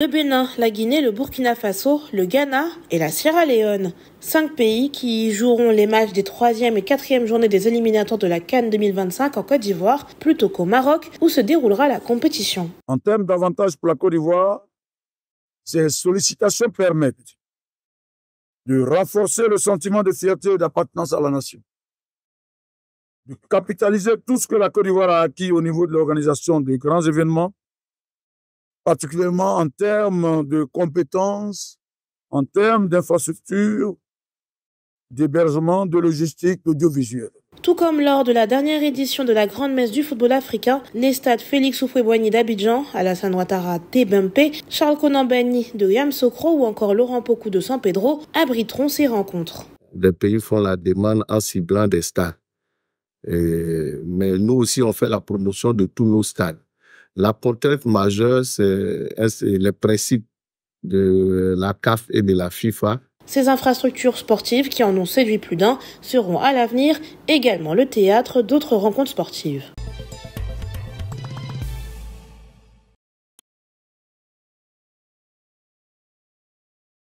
Le Bénin, la Guinée, le Burkina Faso, le Ghana et la Sierra Leone. Cinq pays qui joueront les matchs des troisième et quatrième journées des éliminatoires de la Cannes 2025 en Côte d'Ivoire, plutôt qu'au Maroc, où se déroulera la compétition. En termes d'avantages pour la Côte d'Ivoire, ces sollicitations permettent de renforcer le sentiment de fierté et d'appartenance à la nation, de capitaliser tout ce que la Côte d'Ivoire a acquis au niveau de l'organisation des grands événements particulièrement en termes de compétences, en termes d'infrastructures, d'hébergement, de logistique, d'audiovisuel. Tout comme lors de la dernière édition de la Grande Messe du football africain, les stades Félix Oufoué-Boigny d'Abidjan, Alassane Ouattara Tebempe, Charles Konambani de Yamsokro ou encore Laurent Pocou de San Pedro abriteront ces rencontres. Les pays font la demande en ciblant des stades. mais nous aussi, on fait la promotion de tous nos stades. La portée majeure, c'est les principes de la CAF et de la FIFA. Ces infrastructures sportives qui en ont séduit plus d'un seront à l'avenir également le théâtre d'autres rencontres sportives.